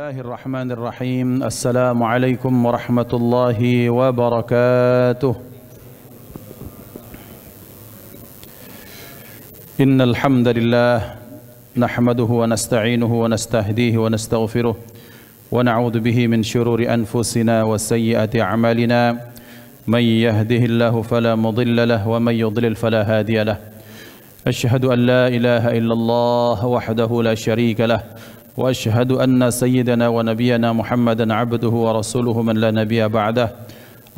الله الرحمن الرحيم السلام عليكم ورحمة الله وبركاته إن الحمد لله نحمده ونستعينه ونستهديه ونستغفره ونعوذ به من شرور أنفسنا وسيئات أعمالنا من يهده الله فلا مضل له ومن يضلل فلا هادي له أشهد أن لا إله إلا الله وحده لا شريك له واشهد ان سيدنا ونبينا محمدا عبده ورسوله من لا نبي بعده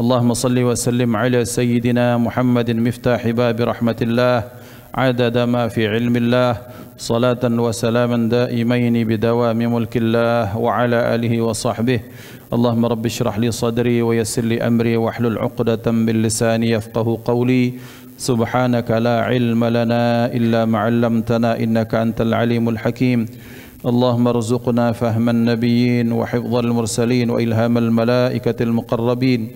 اللهم صل وسلم على سيدنا محمد مفتاح باب رحمه الله عدد ما في علم الله صلاه وسلاما دائمين بدوام ملك الله وعلى اله وصحبه اللهم رب اشرح لي صدري ويسر لي امري واحلل عقده من لساني يفقه قولي سبحانك لا علم لنا الا ما علمتنا انك انت العليم الحكيم اللهم ارزقنا فهم النبيين وحفظ المرسلين وإلهام الملائكة المقربين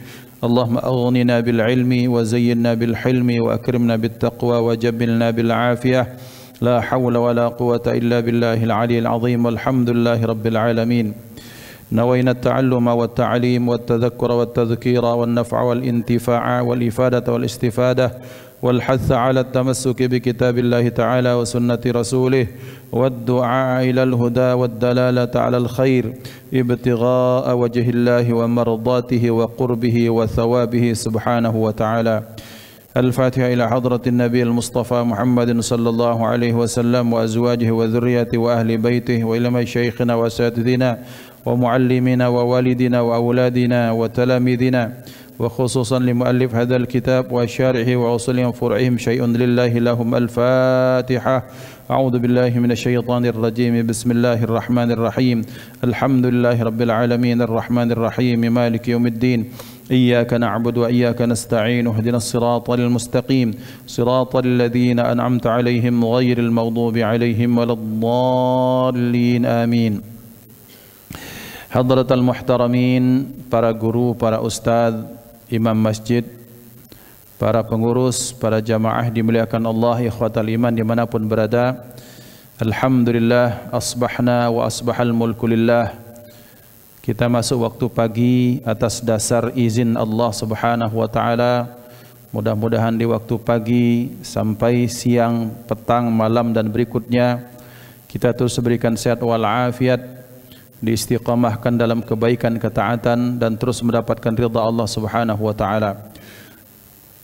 اللهم أغننا بالعلم وزينا بالحلم وأكرمنا بالتقوى وجبلنا بالعافية لا حول ولا قوة إلا بالله العلي العظيم والحمد لله رب العالمين نوينا التعلم والتعليم والتذكر والتذكير والنفع والانتفاع والإفادة والاستفادة والحث على التمسك بكتاب الله تعالى وسنة رسوله والدعاء إلى الهدى والدلالة على الخير ابتغاء وجه الله ومرضاته وقربه وثوابه سبحانه وتعالى الفاتحة إلى حضرة النبي المصطفى محمد صلى الله عليه وسلم وأزواجه وذريته وأهل بيته وإلى مشايخنا وأساتذتنا ومعلمنا ووالدنا وأولادنا وتلاميذنا وخصوصا لمؤلف هذا الكتاب وشارعه وأصولهم فرعهم شيء لله لهم الفاتحة أعوذ بالله من الشيطان الرجيم بسم الله الرحمن الرحيم الحمد لله رب العالمين الرحمن الرحيم مالك يوم الدين إياك نعبد وإياك نستعين اهدنا الصراط المستقيم صراط الذين أنعمت عليهم غير المغضوب عليهم ولا الضالين آمين حضرة المحترمين para guru, para ustadz imam masjid, para pengurus, para jamaah dimuliakan Allah, ikhwatal iman dimanapun berada. Alhamdulillah asbahna wa asbahal mulku lillah. Kita masuk waktu pagi atas dasar izin Allah Subhanahu wa taala. Mudah-mudahan di waktu pagi sampai siang, petang, malam dan berikutnya kita terus berikan sehat walafiat. afiat diistiqamahkan dalam kebaikan ketaatan dan terus mendapatkan rida Allah Subhanahu wa taala.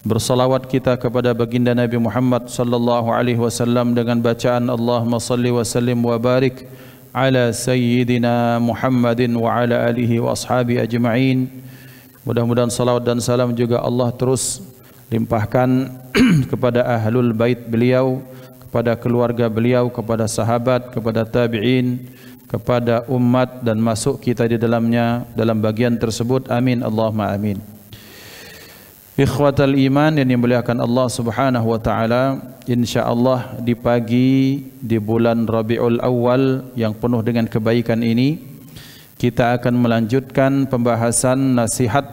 Bersalawat kita kepada baginda Nabi Muhammad sallallahu alaihi wasallam dengan bacaan Allahumma salli wa sallim wa barik ala sayyidina Muhammadin wa ala alihi wa ashabi ajma'in. Mudah-mudahan salawat dan salam juga Allah terus limpahkan kepada ahlul bait beliau, kepada keluarga beliau, kepada sahabat, kepada tabi'in, kepada umat dan masuk kita di dalamnya dalam bagian tersebut. Amin. Allahumma amin. Ikhwatal iman yang dimuliakan Allah Subhanahu wa taala, insyaallah di pagi di bulan Rabiul Awal yang penuh dengan kebaikan ini kita akan melanjutkan pembahasan nasihat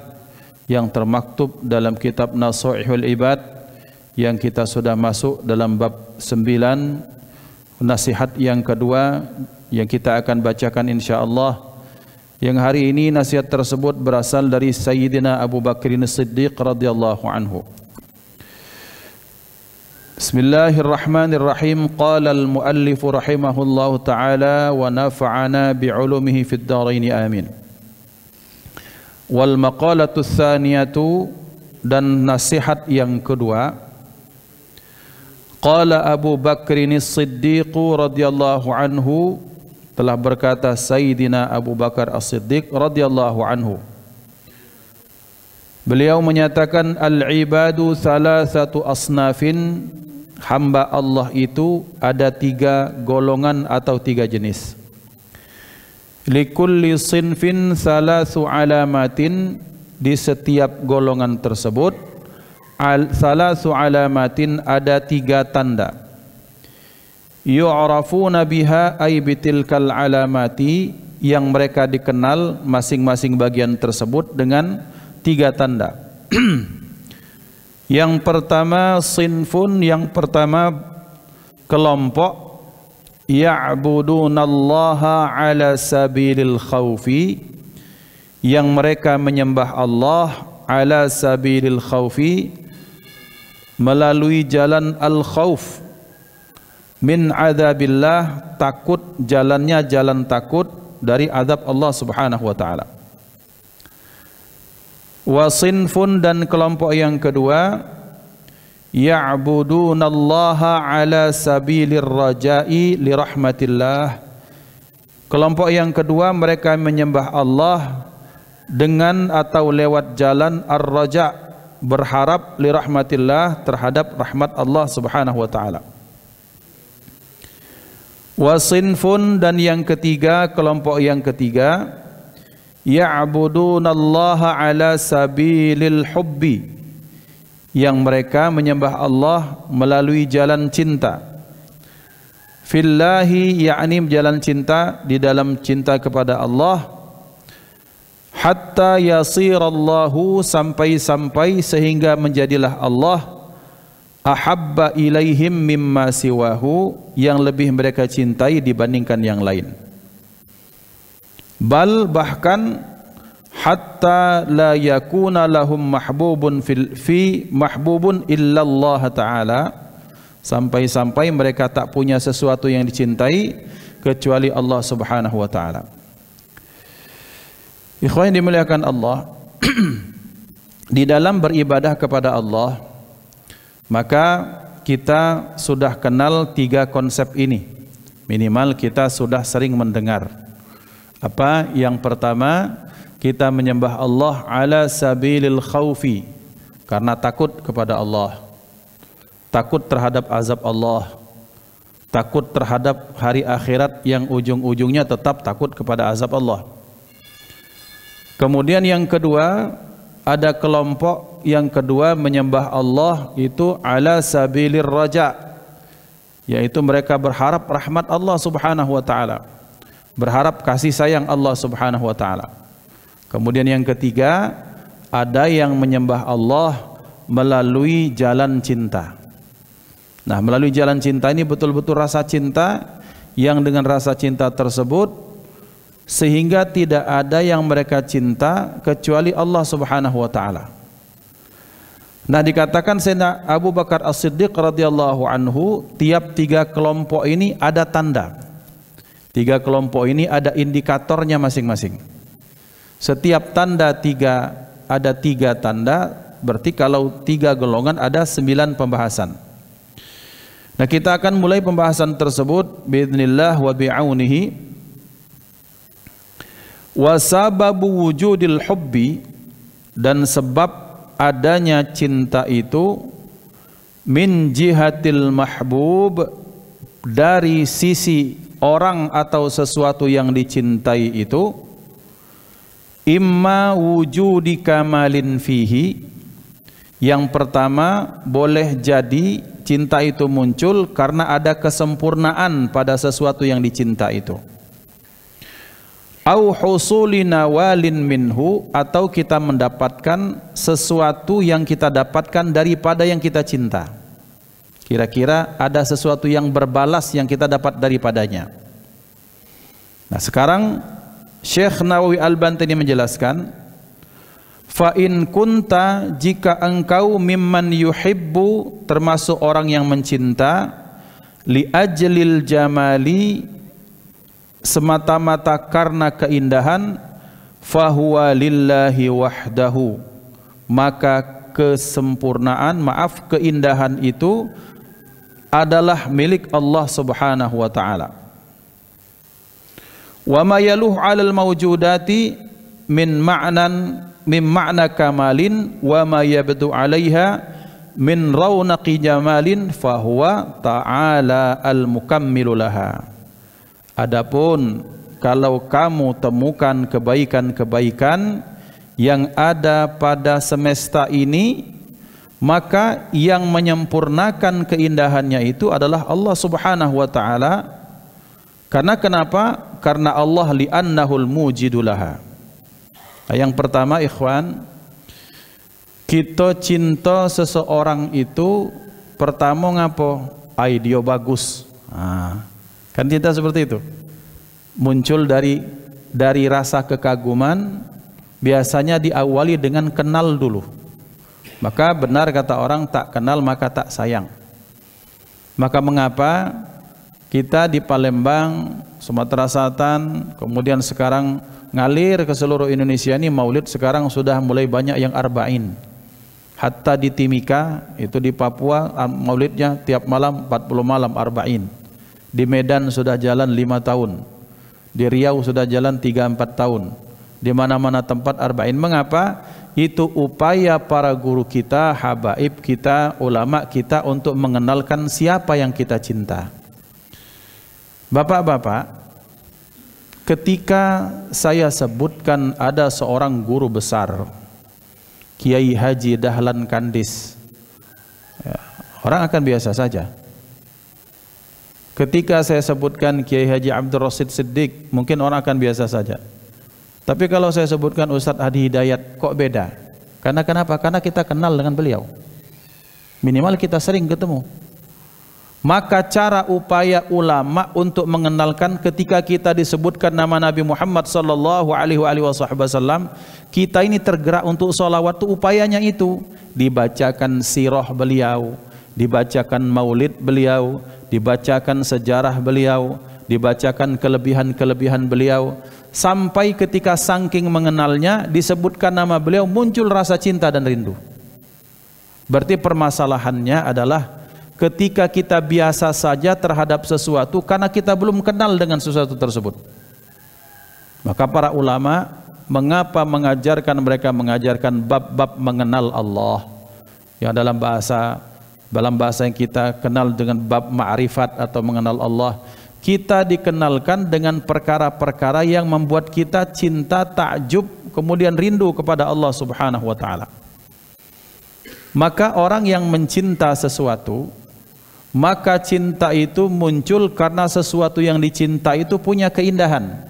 yang termaktub dalam kitab Nasuhul Ibad yang kita sudah masuk dalam bab 9 nasihat yang kedua yang kita akan bacakan insya Allah yang hari ini nasihat tersebut berasal dari Sayyidina Abu Bakr Siddiq radhiyallahu anhu. Bismillahirrahmanirrahim. Qala al-muallif rahimahullahu taala wa nafa'ana bi'ulumihi fid dharain amin. Wal maqalatu tsaniyatu dan nasihat yang kedua Qala Abu Bakrin siddiq radhiyallahu anhu telah berkata Sayyidina Abu Bakar As-Siddiq radhiyallahu anhu. Beliau menyatakan al-ibadu satu asnafin hamba Allah itu ada tiga golongan atau tiga jenis. Likulli sinfin thalathu alamatin di setiap golongan tersebut al thalathu alamatin ada tiga tanda yu'rafuna biha ay bitilkal alamati yang mereka dikenal masing-masing bagian tersebut dengan tiga tanda. yang pertama sinfun, yang pertama kelompok ya'budunallaha ala sabilil khawfi yang mereka menyembah Allah ala sabilil khawfi melalui jalan al-khawf min adzabillah takut jalannya jalan takut dari azab Allah Subhanahu wa taala. Wasinfun dan kelompok yang kedua ya'budunallaha ala sabilir raja'i li rahmatillah. Kelompok yang kedua mereka menyembah Allah dengan atau lewat jalan ar-raja berharap li rahmatillah terhadap rahmat Allah Subhanahu wa taala. Wasinfun dan yang ketiga, kelompok yang ketiga ya'budunallaha ala sabilil hubbi yang mereka menyembah Allah melalui jalan cinta. Fillahi yakni jalan cinta di dalam cinta kepada Allah hatta yasirallahu sampai-sampai sehingga menjadilah Allah ahabba ilaihim mimma siwahu yang lebih mereka cintai dibandingkan yang lain. Bal bahkan hatta la yakuna lahum mahbubun fil fi mahbubun illallah taala sampai-sampai mereka tak punya sesuatu yang dicintai kecuali Allah Subhanahu wa taala. Ikhwan dimuliakan Allah di dalam beribadah kepada Allah maka kita sudah kenal tiga konsep ini. Minimal kita sudah sering mendengar. Apa? Yang pertama, kita menyembah Allah ala sabilil khawfi. Karena takut kepada Allah. Takut terhadap azab Allah. Takut terhadap hari akhirat yang ujung-ujungnya tetap takut kepada azab Allah. Kemudian yang kedua, ada kelompok yang kedua menyembah Allah itu ala sabilir raja yaitu mereka berharap rahmat Allah Subhanahu wa taala berharap kasih sayang Allah Subhanahu wa taala kemudian yang ketiga ada yang menyembah Allah melalui jalan cinta nah melalui jalan cinta ini betul-betul rasa cinta yang dengan rasa cinta tersebut sehingga tidak ada yang mereka cinta kecuali Allah Subhanahu wa taala. Nah dikatakan Sayyidina Abu Bakar As-Siddiq radhiyallahu anhu tiap tiga kelompok ini ada tanda. Tiga kelompok ini ada indikatornya masing-masing. Setiap tanda tiga ada tiga tanda berarti kalau tiga golongan ada sembilan pembahasan. Nah kita akan mulai pembahasan tersebut biidnillah wa bi'aunihi wasababu wujudil hubbi dan sebab adanya cinta itu min jihatil mahbub dari sisi orang atau sesuatu yang dicintai itu imma wujudi kamalin fihi yang pertama boleh jadi cinta itu muncul karena ada kesempurnaan pada sesuatu yang dicinta itu au husuli minhu atau kita mendapatkan sesuatu yang kita dapatkan daripada yang kita cinta. Kira-kira ada sesuatu yang berbalas yang kita dapat daripadanya. Nah, sekarang Syekh Nawawi Al-Bantani menjelaskan Fa in kunta jika engkau mimman yuhibbu termasuk orang yang mencinta li ajlil jamali semata-mata karena keindahan fahuwa lillahi wahdahu maka kesempurnaan maaf keindahan itu adalah milik Allah Subhanahu wa taala wa ma yaluh 'alal mawjudati min ma'nan min ma'na kamalin wa ma yabdu 'alaiha min raunaqi jamalin fahuwa ta'ala al-mukammilu laha Adapun kalau kamu temukan kebaikan-kebaikan yang ada pada semesta ini maka yang menyempurnakan keindahannya itu adalah Allah Subhanahu wa taala karena kenapa karena Allah li'annahul mujidulaha nah, yang pertama ikhwan kita cinta seseorang itu pertama ngapo ai dia bagus ah. Kan cinta seperti itu. Muncul dari dari rasa kekaguman biasanya diawali dengan kenal dulu. Maka benar kata orang tak kenal maka tak sayang. Maka mengapa kita di Palembang, Sumatera Selatan, kemudian sekarang ngalir ke seluruh Indonesia ini maulid sekarang sudah mulai banyak yang arba'in. Hatta di Timika, itu di Papua, maulidnya tiap malam 40 malam arba'in. Di Medan sudah jalan lima tahun. Di Riau sudah jalan tiga empat tahun. Di mana-mana tempat arba'in. Mengapa? Itu upaya para guru kita, habaib kita, ulama kita untuk mengenalkan siapa yang kita cinta. Bapak-bapak, ketika saya sebutkan ada seorang guru besar, Kiai Haji Dahlan Kandis, ya, orang akan biasa saja. Ketika saya sebutkan Kiai Haji Abdul Rasid Siddiq, mungkin orang akan biasa saja. Tapi kalau saya sebutkan Ustadz Hadi Hidayat, kok beda? Karena kenapa? Karena kita kenal dengan beliau. Minimal kita sering ketemu. Maka cara upaya ulama untuk mengenalkan ketika kita disebutkan nama Nabi Muhammad sallallahu alaihi wasallam, kita ini tergerak untuk sholawat. itu upayanya itu dibacakan sirah beliau, dibacakan maulid beliau, dibacakan sejarah beliau, dibacakan kelebihan-kelebihan beliau sampai ketika saking mengenalnya disebutkan nama beliau muncul rasa cinta dan rindu. Berarti permasalahannya adalah ketika kita biasa saja terhadap sesuatu karena kita belum kenal dengan sesuatu tersebut. Maka para ulama mengapa mengajarkan mereka mengajarkan bab-bab mengenal Allah. Yang dalam bahasa dalam bahasa yang kita kenal dengan bab ma'rifat atau mengenal Allah kita dikenalkan dengan perkara-perkara yang membuat kita cinta takjub kemudian rindu kepada Allah Subhanahu wa taala maka orang yang mencinta sesuatu maka cinta itu muncul karena sesuatu yang dicinta itu punya keindahan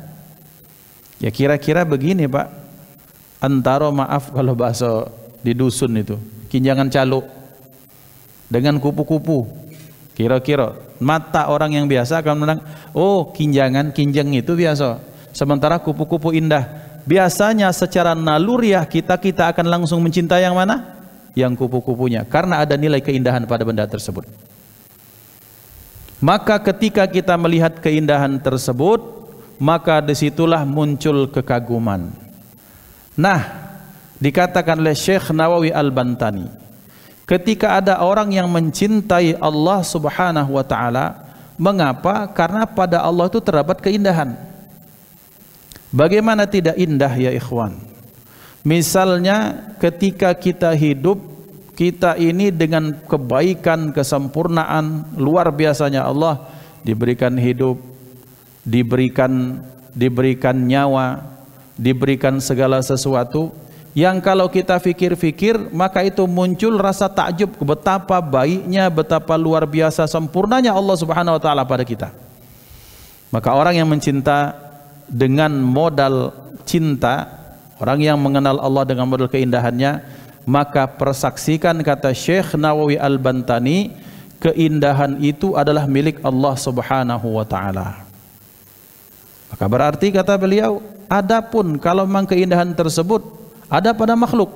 ya kira-kira begini Pak antara maaf kalau bahasa di dusun itu kinjangan caluk dengan kupu-kupu. Kira-kira mata orang yang biasa akan menang, oh kinjangan, kinjeng itu biasa. Sementara kupu-kupu indah. Biasanya secara naluriah kita kita akan langsung mencintai yang mana? Yang kupu-kupunya karena ada nilai keindahan pada benda tersebut. Maka ketika kita melihat keindahan tersebut, maka disitulah muncul kekaguman. Nah, dikatakan oleh Syekh Nawawi Al-Bantani, ketika ada orang yang mencintai Allah Subhanahu wa taala, mengapa? Karena pada Allah itu terdapat keindahan. Bagaimana tidak indah ya ikhwan? Misalnya ketika kita hidup kita ini dengan kebaikan, kesempurnaan luar biasanya Allah diberikan hidup, diberikan diberikan nyawa, diberikan segala sesuatu yang kalau kita pikir-pikir maka itu muncul rasa takjub betapa baiknya, betapa luar biasa sempurnanya Allah Subhanahu wa taala pada kita. Maka orang yang mencinta dengan modal cinta, orang yang mengenal Allah dengan modal keindahannya, maka persaksikan kata Syekh Nawawi Al-Bantani, keindahan itu adalah milik Allah Subhanahu wa taala. Maka berarti kata beliau, adapun kalau memang keindahan tersebut ada pada makhluk.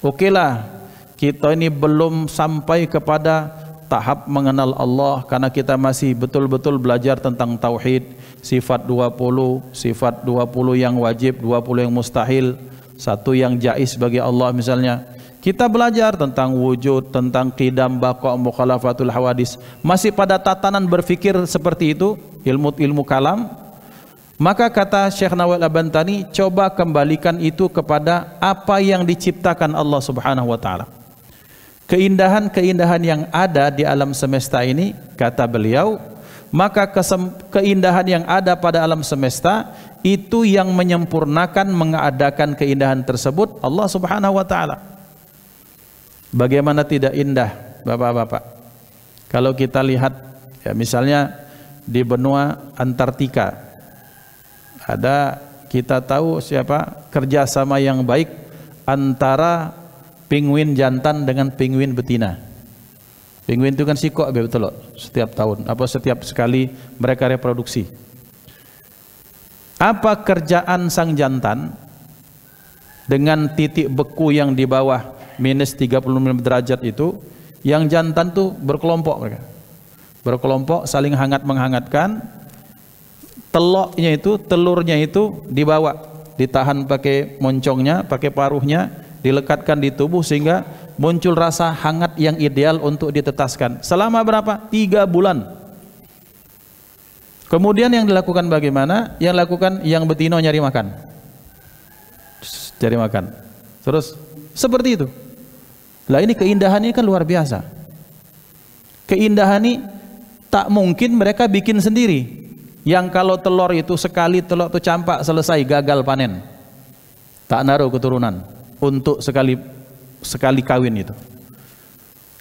Okelah, kita ini belum sampai kepada tahap mengenal Allah karena kita masih betul-betul belajar tentang tauhid, sifat 20, sifat 20 yang wajib, 20 yang mustahil, satu yang jais bagi Allah misalnya. Kita belajar tentang wujud, tentang qidam, baqa, mukhalafatul hawadis. Masih pada tatanan berfikir seperti itu, ilmu-ilmu kalam, maka kata Syekh Nawal Abantani, coba kembalikan itu kepada apa yang diciptakan Allah Subhanahu wa taala. Keindahan-keindahan yang ada di alam semesta ini, kata beliau, maka keindahan yang ada pada alam semesta itu yang menyempurnakan mengadakan keindahan tersebut Allah Subhanahu wa taala. Bagaimana tidak indah, Bapak-bapak? Kalau kita lihat ya misalnya di benua Antartika, ada kita tahu siapa kerjasama yang baik antara penguin jantan dengan penguin betina. Penguin itu kan sikok betul loh, setiap tahun apa setiap sekali mereka reproduksi. Apa kerjaan sang jantan dengan titik beku yang di bawah minus 30 mm derajat itu yang jantan tuh berkelompok mereka. Berkelompok saling hangat menghangatkan teloknya itu, telurnya itu dibawa, ditahan pakai moncongnya, pakai paruhnya, dilekatkan di tubuh sehingga muncul rasa hangat yang ideal untuk ditetaskan. Selama berapa? Tiga bulan. Kemudian yang dilakukan bagaimana? Yang lakukan yang betino nyari makan. Cari makan. Terus seperti itu. Lah ini keindahan ini kan luar biasa. Keindahan ini tak mungkin mereka bikin sendiri yang kalau telur itu sekali telur itu campak selesai gagal panen tak naruh keturunan untuk sekali sekali kawin itu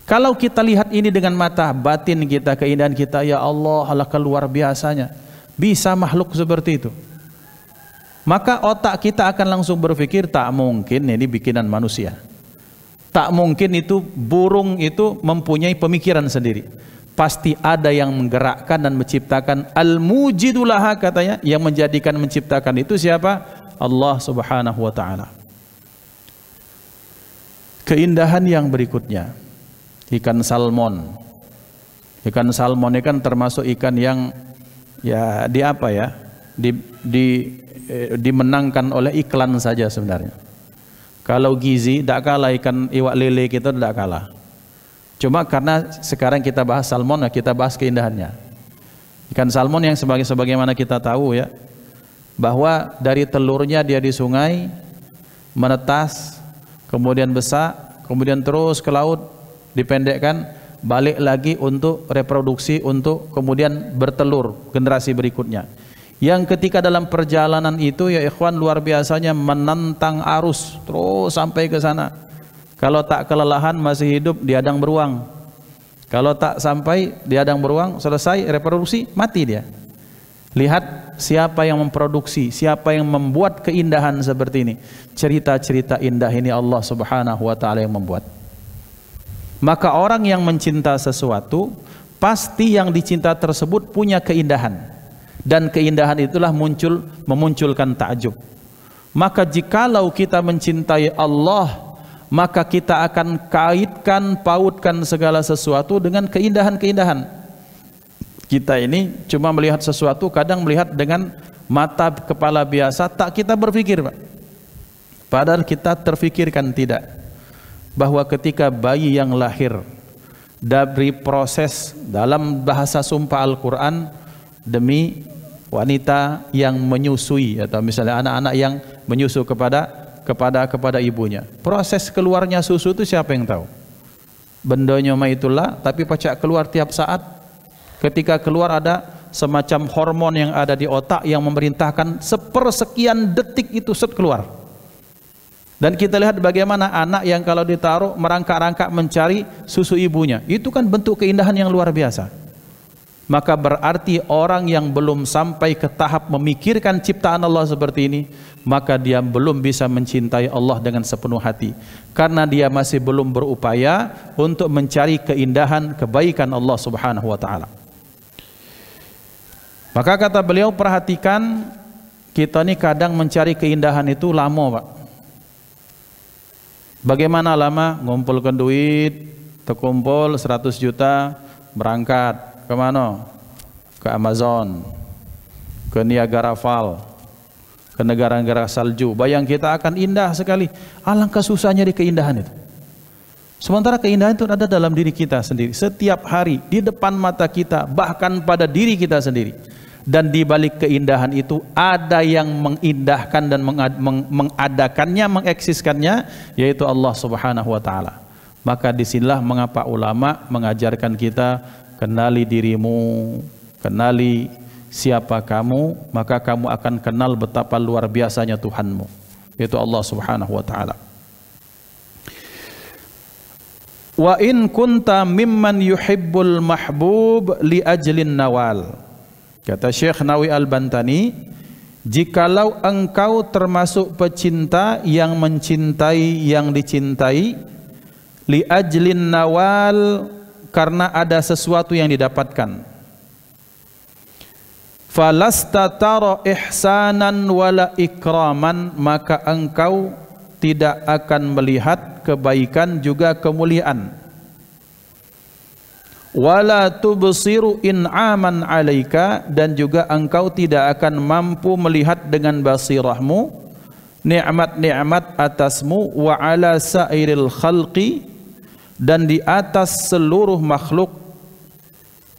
kalau kita lihat ini dengan mata batin kita keindahan kita ya Allah Allah keluar biasanya bisa makhluk seperti itu maka otak kita akan langsung berpikir tak mungkin ini bikinan manusia tak mungkin itu burung itu mempunyai pemikiran sendiri pasti ada yang menggerakkan dan menciptakan al-mujidulaha katanya yang menjadikan menciptakan itu siapa? Allah Subhanahu wa taala. Keindahan yang berikutnya ikan salmon. Ikan salmon ini kan termasuk ikan yang ya di apa ya? Di, di eh, dimenangkan oleh iklan saja sebenarnya. Kalau gizi tidak kalah ikan iwak lele kita tidak kalah. Cuma karena sekarang kita bahas salmon, ya, kita bahas keindahannya. Ikan salmon yang sebagai sebagaimana kita tahu ya, bahwa dari telurnya dia di sungai menetas, kemudian besar, kemudian terus ke laut dipendekkan, balik lagi untuk reproduksi untuk kemudian bertelur generasi berikutnya. Yang ketika dalam perjalanan itu ya ikhwan luar biasanya menentang arus terus sampai ke sana kalau tak kelelahan masih hidup diadang beruang. Kalau tak sampai diadang beruang selesai reproduksi mati dia. Lihat siapa yang memproduksi, siapa yang membuat keindahan seperti ini. Cerita-cerita indah ini Allah Subhanahu wa taala yang membuat. Maka orang yang mencinta sesuatu pasti yang dicinta tersebut punya keindahan dan keindahan itulah muncul memunculkan takjub. Maka jikalau kita mencintai Allah maka kita akan kaitkan, pautkan segala sesuatu dengan keindahan-keindahan. Kita ini cuma melihat sesuatu, kadang melihat dengan mata kepala biasa, tak kita berpikir, Pak. Padahal kita terfikirkan tidak bahwa ketika bayi yang lahir dari proses dalam bahasa sumpah Al-Qur'an demi wanita yang menyusui atau misalnya anak-anak yang menyusu kepada kepada kepada ibunya. Proses keluarnya susu itu siapa yang tahu? Bendanya itulah tapi pacak keluar tiap saat. Ketika keluar ada semacam hormon yang ada di otak yang memerintahkan sepersekian detik itu set keluar. Dan kita lihat bagaimana anak yang kalau ditaruh merangkak-rangkak mencari susu ibunya. Itu kan bentuk keindahan yang luar biasa maka berarti orang yang belum sampai ke tahap memikirkan ciptaan Allah seperti ini, maka dia belum bisa mencintai Allah dengan sepenuh hati. Karena dia masih belum berupaya untuk mencari keindahan kebaikan Allah Subhanahu wa taala. Maka kata beliau perhatikan kita ini kadang mencari keindahan itu lama, Pak. Bagaimana lama ngumpulkan duit, terkumpul 100 juta, berangkat ke mana? Ke Amazon, ke Niagara Falls, ke negara-negara salju. Bayang kita akan indah sekali. Alangkah susahnya di keindahan itu. Sementara keindahan itu ada dalam diri kita sendiri. Setiap hari di depan mata kita, bahkan pada diri kita sendiri. Dan di balik keindahan itu ada yang mengindahkan dan mengad mengadakannya, mengeksiskannya, yaitu Allah Subhanahu wa taala. Maka disinilah mengapa ulama mengajarkan kita kenali dirimu, kenali siapa kamu, maka kamu akan kenal betapa luar biasanya Tuhanmu. Itu Allah Subhanahu wa taala. Wa in kunta mimman yuhibbul mahbub li ajlin nawal. Kata Syekh Nawawi Al-Bantani, jikalau engkau termasuk pecinta yang mencintai yang dicintai li ajlin nawal karena ada sesuatu yang didapatkan. Falasta taro ihsanan wala ikraman maka engkau tidak akan melihat kebaikan juga kemuliaan. Wala tubsiru in'aman alaika dan juga engkau tidak akan mampu melihat dengan basirahmu nikmat-nikmat atasmu wa ala sairil khalqi dan di atas seluruh makhluk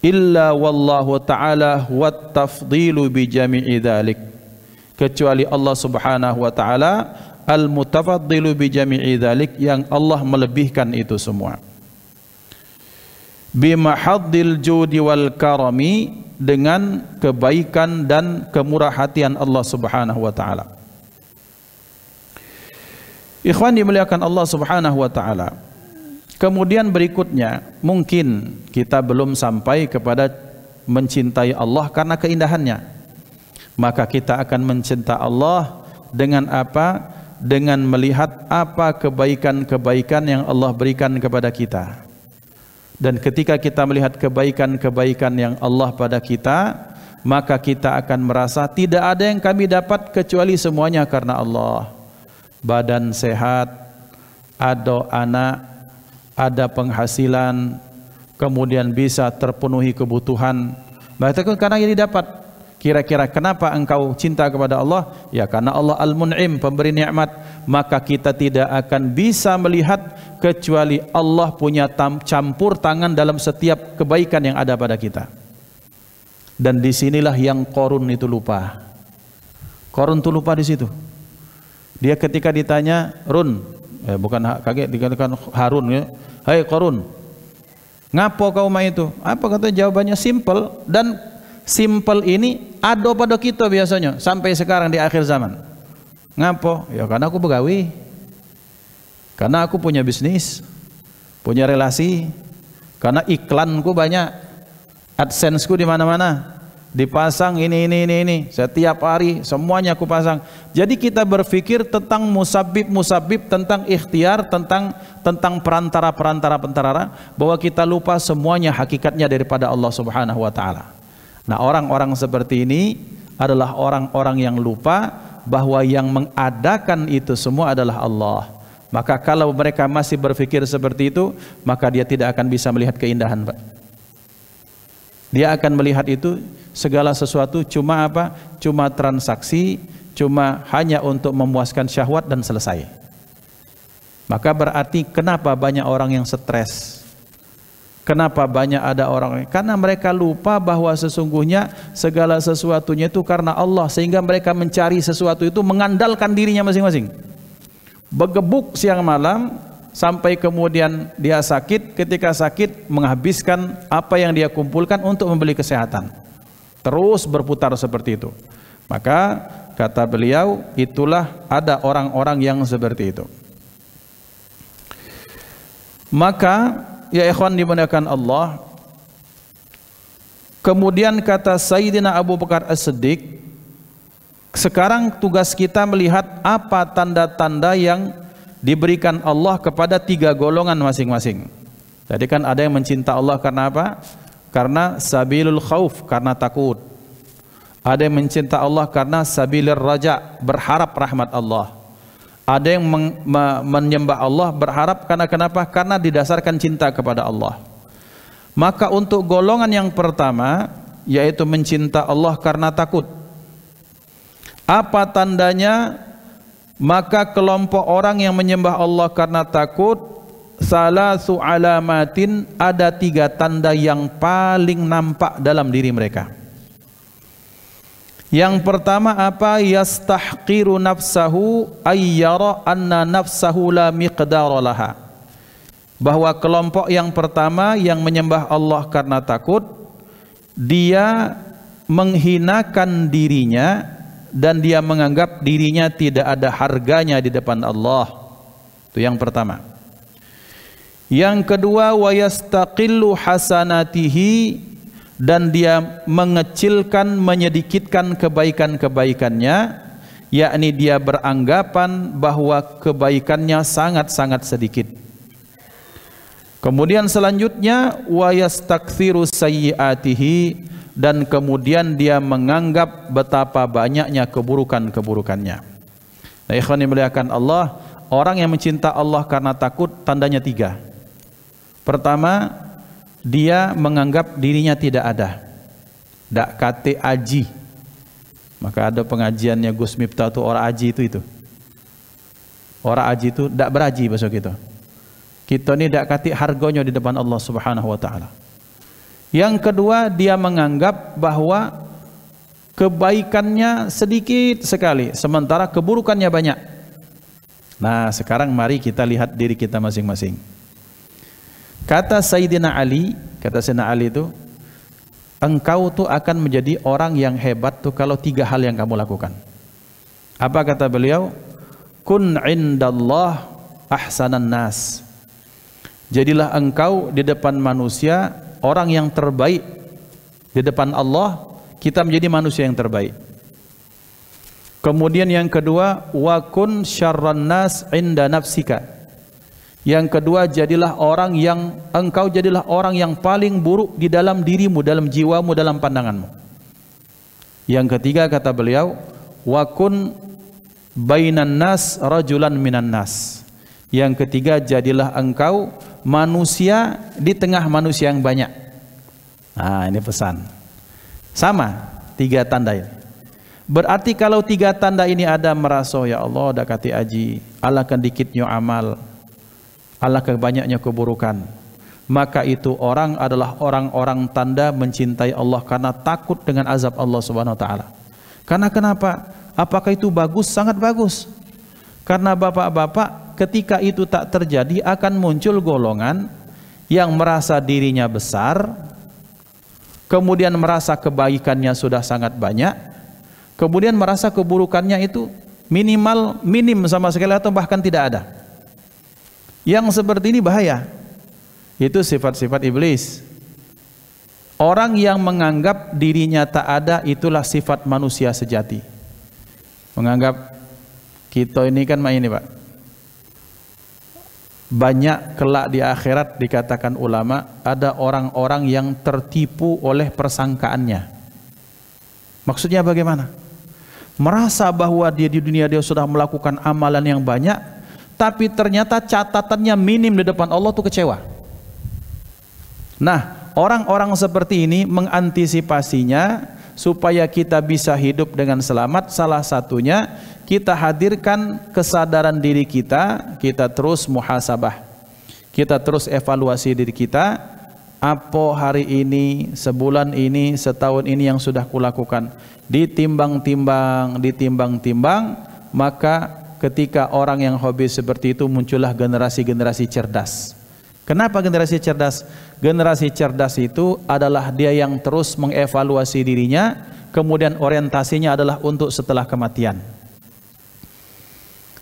illa wallahu taala wat tafdilu bi jami'i dzalik kecuali Allah Subhanahu wa taala al mutafaddilu bi jami'i dzalik yang Allah melebihkan itu semua bimahaddil judi wal karami dengan kebaikan dan hatian Allah Subhanahu wa taala Ikhwan dimuliakan Allah Subhanahu wa taala Kemudian berikutnya, mungkin kita belum sampai kepada mencintai Allah karena keindahannya. Maka kita akan mencinta Allah dengan apa? Dengan melihat apa kebaikan-kebaikan yang Allah berikan kepada kita. Dan ketika kita melihat kebaikan-kebaikan yang Allah pada kita, maka kita akan merasa tidak ada yang kami dapat kecuali semuanya karena Allah. Badan sehat, ada anak, ada penghasilan, kemudian bisa terpenuhi kebutuhan. Mengatakan karena ini dapat. Kira-kira kenapa engkau cinta kepada Allah? Ya karena Allah Al-Mun'im, pemberi nikmat. Maka kita tidak akan bisa melihat kecuali Allah punya campur tangan dalam setiap kebaikan yang ada pada kita. Dan disinilah yang korun itu lupa. Korun itu lupa di situ. Dia ketika ditanya, Run, eh, bukan kaget dikatakan Harun ya hai Korun ngapo kau itu apa kata jawabannya simple dan simple ini ada pada kita biasanya sampai sekarang di akhir zaman ngapo ya karena aku pegawai, karena aku punya bisnis punya relasi karena iklanku banyak adsenseku di mana-mana dipasang ini ini ini ini setiap hari semuanya aku pasang. Jadi kita berpikir tentang musabib musabib tentang ikhtiar tentang tentang perantara perantara perantara bahwa kita lupa semuanya hakikatnya daripada Allah Subhanahu wa taala. Nah, orang-orang seperti ini adalah orang-orang yang lupa bahwa yang mengadakan itu semua adalah Allah. Maka kalau mereka masih berpikir seperti itu, maka dia tidak akan bisa melihat keindahan, Pak. Dia akan melihat itu segala sesuatu cuma apa? Cuma transaksi, cuma hanya untuk memuaskan syahwat dan selesai. Maka berarti kenapa banyak orang yang stres? Kenapa banyak ada orang karena mereka lupa bahwa sesungguhnya segala sesuatunya itu karena Allah sehingga mereka mencari sesuatu itu mengandalkan dirinya masing-masing. Begebuk siang malam sampai kemudian dia sakit, ketika sakit menghabiskan apa yang dia kumpulkan untuk membeli kesehatan. Terus berputar seperti itu. Maka kata beliau, itulah ada orang-orang yang seperti itu. Maka ya ikhwan dimuliakan Allah, kemudian kata Sayyidina Abu Bakar As-Siddiq, sekarang tugas kita melihat apa tanda-tanda yang diberikan Allah kepada tiga golongan masing-masing. Tadi kan ada yang mencinta Allah karena apa? Karena sabilul khauf, karena takut. Ada yang mencinta Allah karena sabilir raja, berharap rahmat Allah. Ada yang men menyembah Allah berharap karena kenapa? Karena didasarkan cinta kepada Allah. Maka untuk golongan yang pertama yaitu mencinta Allah karena takut. Apa tandanya maka kelompok orang yang menyembah Allah karena takut salah sualamatin ada tiga tanda yang paling nampak dalam diri mereka Yang pertama apa? Yastahqiru nafsahu ayyara anna nafsahu la miqdara laha Bahwa kelompok yang pertama yang menyembah Allah karena takut Dia menghinakan dirinya dan dia menganggap dirinya tidak ada harganya di depan Allah. Itu yang pertama. Yang kedua wa yastaqillu hasanatihi dan dia mengecilkan menyedikitkan kebaikan-kebaikannya yakni dia beranggapan bahwa kebaikannya sangat-sangat sedikit. Kemudian selanjutnya wa yastakthiru sayyiatihi dan kemudian dia menganggap betapa banyaknya keburukan-keburukannya. Nah, ikhwan yang muliakan Allah, orang yang mencinta Allah karena takut tandanya tiga. Pertama, dia menganggap dirinya tidak ada. Dak kate aji. Maka ada pengajiannya Gus Miftah itu orang aji itu itu. Orang aji itu dak beraji besok itu. Kita ini dak kate harganya di depan Allah Subhanahu wa taala. Yang kedua, dia menganggap bahwa kebaikannya sedikit sekali, sementara keburukannya banyak. Nah, sekarang mari kita lihat diri kita masing-masing. Kata Sayyidina Ali, kata Sayyidina Ali itu, engkau tuh akan menjadi orang yang hebat tuh kalau tiga hal yang kamu lakukan. Apa kata beliau? Kun indallah ahsanan nas. Jadilah engkau di depan manusia orang yang terbaik di depan Allah, kita menjadi manusia yang terbaik. Kemudian yang kedua, wakun syarran nas inda nafsika. Yang kedua, jadilah orang yang engkau jadilah orang yang paling buruk di dalam dirimu, dalam jiwamu, dalam pandanganmu. Yang ketiga kata beliau, wakun bainan nas rajulan minan nas. Yang ketiga, jadilah engkau manusia di tengah manusia yang banyak. Nah, ini pesan. Sama, tiga tanda ini. Berarti kalau tiga tanda ini ada merasa, ya Allah, ada kati aji, Allah dikitnya amal, Allah kebanyaknya keburukan. Maka itu orang adalah orang-orang tanda mencintai Allah karena takut dengan azab Allah Subhanahu wa taala. Karena kenapa? Apakah itu bagus? Sangat bagus. Karena bapak-bapak ketika itu tak terjadi akan muncul golongan yang merasa dirinya besar, kemudian merasa kebaikannya sudah sangat banyak, kemudian merasa keburukannya itu minimal minim sama sekali atau bahkan tidak ada. Yang seperti ini bahaya. Itu sifat-sifat iblis. Orang yang menganggap dirinya tak ada itulah sifat manusia sejati. Menganggap kita ini kan main ini, Pak banyak kelak di akhirat dikatakan ulama ada orang-orang yang tertipu oleh persangkaannya. Maksudnya bagaimana? Merasa bahwa dia di dunia dia sudah melakukan amalan yang banyak, tapi ternyata catatannya minim di depan Allah tuh kecewa. Nah, orang-orang seperti ini mengantisipasinya supaya kita bisa hidup dengan selamat salah satunya kita hadirkan kesadaran diri kita, kita terus muhasabah. Kita terus evaluasi diri kita, apa hari ini, sebulan ini, setahun ini yang sudah kulakukan. Ditimbang-timbang, ditimbang-timbang, maka ketika orang yang hobi seperti itu muncullah generasi-generasi cerdas. Kenapa generasi cerdas? Generasi cerdas itu adalah dia yang terus mengevaluasi dirinya, kemudian orientasinya adalah untuk setelah kematian.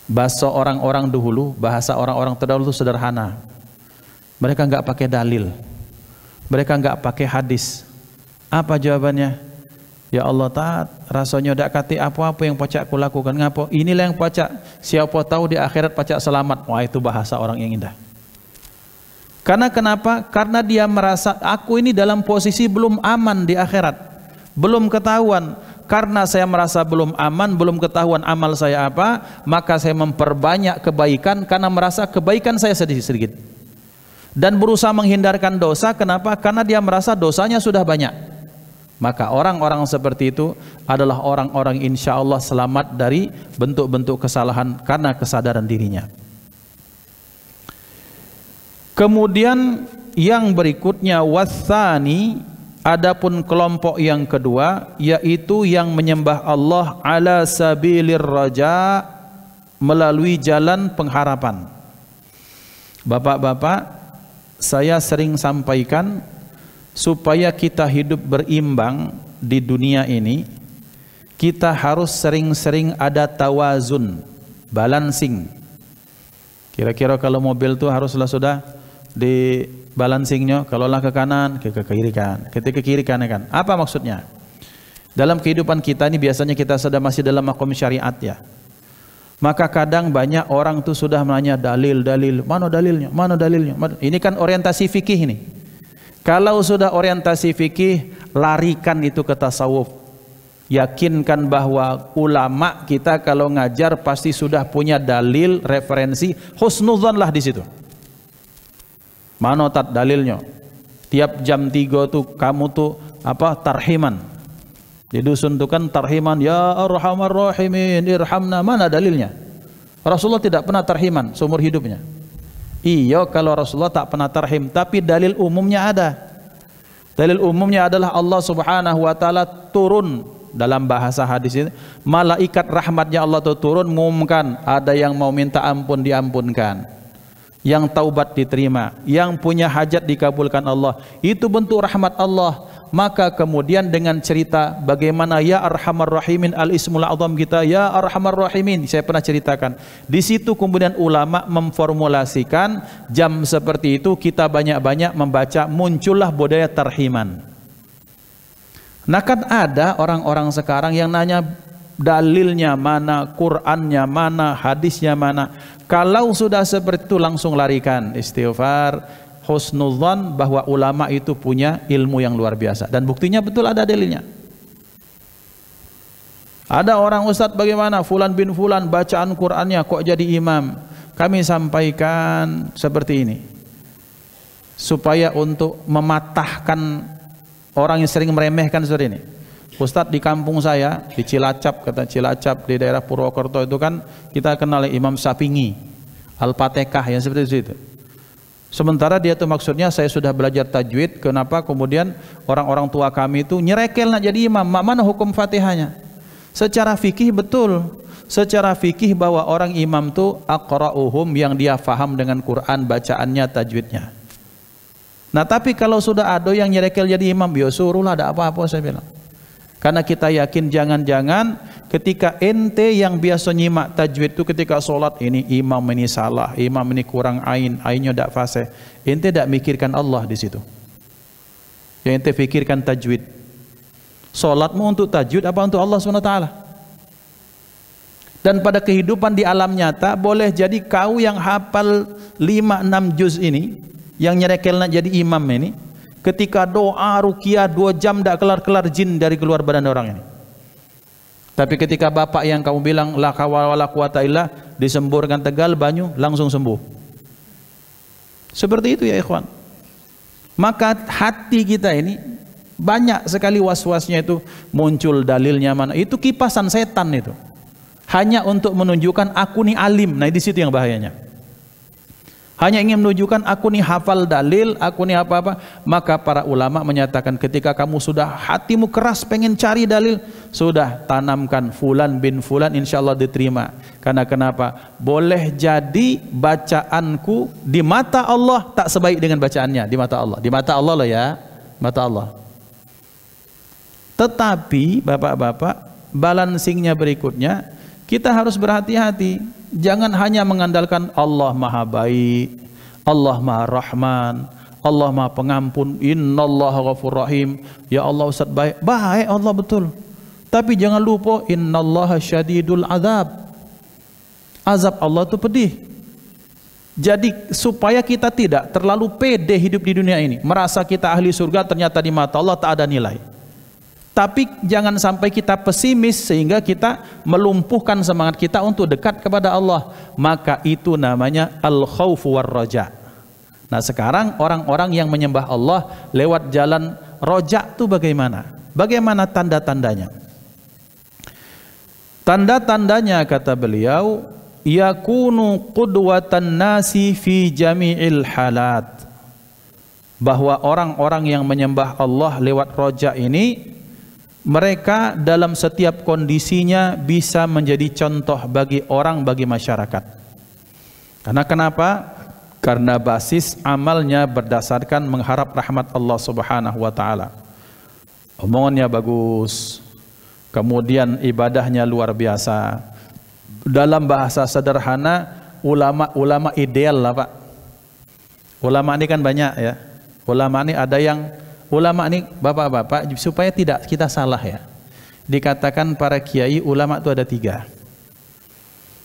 Bahasa orang-orang dahulu, bahasa orang-orang terdahulu itu sederhana. Mereka nggak pakai dalil. Mereka nggak pakai hadis. Apa jawabannya? Ya Allah taat, rasanya dak kati apa-apa yang pacak ku lakukan ngapo? Inilah yang pacak. Siapa tahu di akhirat pacak selamat. Wah, itu bahasa orang yang indah. Karena kenapa? Karena dia merasa aku ini dalam posisi belum aman di akhirat. Belum ketahuan karena saya merasa belum aman, belum ketahuan amal saya apa, maka saya memperbanyak kebaikan karena merasa kebaikan saya sedikit-sedikit. Dan berusaha menghindarkan dosa, kenapa? Karena dia merasa dosanya sudah banyak. Maka orang-orang seperti itu adalah orang-orang insya Allah selamat dari bentuk-bentuk kesalahan karena kesadaran dirinya. Kemudian yang berikutnya wasani Adapun kelompok yang kedua yaitu yang menyembah Allah ala sabilir raja melalui jalan pengharapan. Bapak-bapak, saya sering sampaikan supaya kita hidup berimbang di dunia ini, kita harus sering-sering ada tawazun, balancing. Kira-kira kalau mobil itu haruslah sudah di balancingnya kalau lah ke kanan ke ke kiri kan ketika ke kiri kan ya kan apa maksudnya dalam kehidupan kita ini biasanya kita sedang masih dalam makom syariat ya maka kadang banyak orang tuh sudah menanya dalil dalil mana dalilnya mana dalilnya ini kan orientasi fikih ini kalau sudah orientasi fikih larikan itu ke tasawuf yakinkan bahwa ulama kita kalau ngajar pasti sudah punya dalil referensi husnudzon lah di situ manotat dalilnya tiap jam tiga tuh kamu tuh apa tarhiman di dusun itu kan tarhiman ya arhamar rahimin irhamna mana dalilnya Rasulullah tidak pernah tarhiman seumur hidupnya iya kalau Rasulullah tak pernah tarhim tapi dalil umumnya ada dalil umumnya adalah Allah subhanahu wa ta'ala turun dalam bahasa hadis ini malaikat rahmatnya Allah itu turun mengumumkan ada yang mau minta ampun diampunkan yang taubat diterima, yang punya hajat dikabulkan Allah. Itu bentuk rahmat Allah. Maka kemudian dengan cerita bagaimana ya arhamar rahimin al ismul azam kita ya arhamar rahimin saya pernah ceritakan. Di situ kemudian ulama memformulasikan jam seperti itu kita banyak-banyak membaca muncullah budaya tarhiman. Nah kan ada orang-orang sekarang yang nanya dalilnya mana, Qurannya mana, hadisnya mana. Kalau sudah seperti itu langsung larikan istighfar, husnuzan bahwa ulama itu punya ilmu yang luar biasa dan buktinya betul ada dalilnya. Ada orang ustadz bagaimana fulan bin fulan bacaan Qurannya kok jadi imam? Kami sampaikan seperti ini supaya untuk mematahkan orang yang sering meremehkan seperti ini. Ustad di kampung saya di Cilacap kata Cilacap di daerah Purwokerto itu kan kita kenal Imam Sapingi al Patekah yang seperti itu. Sementara dia itu maksudnya saya sudah belajar tajwid, kenapa kemudian orang-orang tua kami itu nyerekel nak jadi imam? Mana hukum Fatihahnya? Secara fikih betul. Secara fikih bahwa orang imam itu akrauhum yang dia faham dengan Quran bacaannya tajwidnya. Nah tapi kalau sudah ada yang nyerekel jadi imam, ya suruhlah ada apa-apa saya bilang. Karena kita yakin jangan-jangan ketika ente yang biasa nyimak tajwid itu ketika sholat ini imam ini salah, imam ini kurang ain, ainnya tidak fasih. Ente tidak mikirkan Allah di situ. Yang ente pikirkan tajwid. Sholatmu untuk tajwid apa untuk Allah SWT? Dan pada kehidupan di alam nyata boleh jadi kau yang hafal 5-6 juz ini, yang nyerekelnya jadi imam ini, Ketika doa rukiah dua jam tidak kelar-kelar jin dari keluar badan orang ini. Tapi ketika bapak yang kamu bilang la kawala la quwata disemburkan tegal banyu langsung sembuh. Seperti itu ya ikhwan. Maka hati kita ini banyak sekali was-wasnya itu muncul dalilnya mana. Itu kipasan setan itu. Hanya untuk menunjukkan aku nih alim. Nah di situ yang bahayanya. Hanya ingin menunjukkan aku nih hafal dalil, aku nih apa-apa. Maka para ulama menyatakan ketika kamu sudah hatimu keras pengen cari dalil, sudah tanamkan fulan bin fulan insya Allah diterima. Karena kenapa? Boleh jadi bacaanku di mata Allah tak sebaik dengan bacaannya di mata Allah. Di mata Allah loh ya, mata Allah. Tetapi bapak-bapak, balancingnya berikutnya, kita harus berhati-hati Jangan hanya mengandalkan Allah Maha Baik, Allah Maha Rahman, Allah Maha Pengampun, Allah ghafur rahim. Ya Allah Ustaz baik. Baik Allah betul. Tapi jangan lupa Allah syadidul azab. Azab Allah itu pedih. Jadi supaya kita tidak terlalu pede hidup di dunia ini, merasa kita ahli surga ternyata di mata Allah tak ada nilai. Tapi jangan sampai kita pesimis sehingga kita melumpuhkan semangat kita untuk dekat kepada Allah. Maka itu namanya al-khauf war Nah, sekarang orang-orang yang menyembah Allah lewat jalan rojak itu bagaimana? Bagaimana tanda-tandanya? Tanda-tandanya kata beliau yakunu qudwatan nasi fi jami'il halat. Bahwa orang-orang yang menyembah Allah lewat rojak ini mereka dalam setiap kondisinya bisa menjadi contoh bagi orang, bagi masyarakat. Karena kenapa? Karena basis amalnya berdasarkan mengharap rahmat Allah Subhanahu wa taala. Omongannya bagus, kemudian ibadahnya luar biasa. Dalam bahasa sederhana, ulama-ulama ideal lah, Pak. Ulama ini kan banyak ya. Ulama ini ada yang ulama nih bapak-bapak supaya tidak kita salah ya. Dikatakan para kiai ulama itu ada tiga.